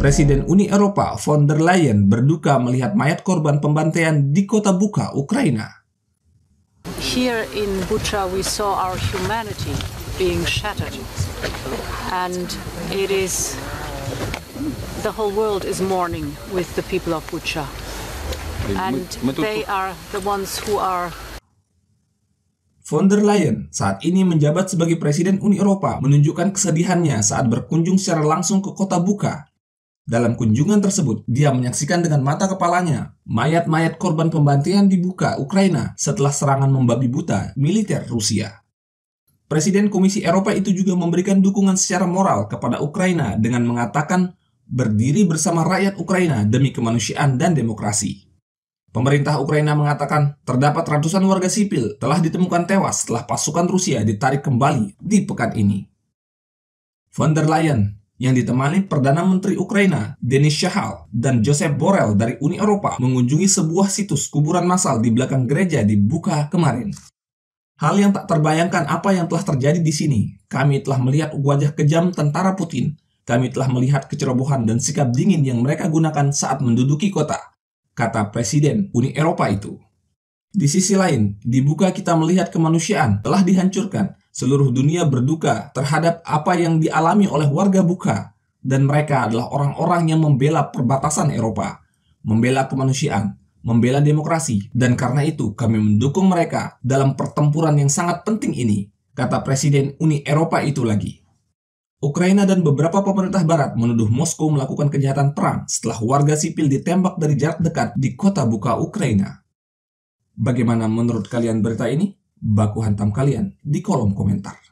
Presiden Uni Eropa von der Leyen berduka melihat mayat korban pembantaian di kota Buka, Ukraina. Here in Bucha we saw our humanity being shattered and it is the whole world is mourning with the people of Bucha. And they are the ones who are Von der Leyen saat ini menjabat sebagai Presiden Uni Eropa menunjukkan kesedihannya saat berkunjung secara langsung ke kota Buka dalam kunjungan tersebut, dia menyaksikan dengan mata kepalanya mayat-mayat korban pembantaian dibuka Ukraina setelah serangan membabi buta militer Rusia. Presiden Komisi Eropa itu juga memberikan dukungan secara moral kepada Ukraina dengan mengatakan berdiri bersama rakyat Ukraina demi kemanusiaan dan demokrasi. Pemerintah Ukraina mengatakan terdapat ratusan warga sipil telah ditemukan tewas setelah pasukan Rusia ditarik kembali di pekan ini. Von der Leyen, yang ditemani Perdana Menteri Ukraina Denis Shahal dan Joseph Borrell dari Uni Eropa mengunjungi sebuah situs kuburan massal di belakang gereja di Buka kemarin. Hal yang tak terbayangkan apa yang telah terjadi di sini. Kami telah melihat wajah kejam tentara Putin. Kami telah melihat kecerobohan dan sikap dingin yang mereka gunakan saat menduduki kota, kata Presiden Uni Eropa itu. Di sisi lain, dibuka kita melihat kemanusiaan telah dihancurkan Seluruh dunia berduka terhadap apa yang dialami oleh warga Buka dan mereka adalah orang-orang yang membela perbatasan Eropa, membela kemanusiaan, membela demokrasi dan karena itu kami mendukung mereka dalam pertempuran yang sangat penting ini, kata Presiden Uni Eropa itu lagi. Ukraina dan beberapa pemerintah barat menuduh Moskow melakukan kejahatan perang setelah warga sipil ditembak dari jarak dekat di kota buka Ukraina. Bagaimana menurut kalian berita ini? baku hantam kalian di kolom komentar.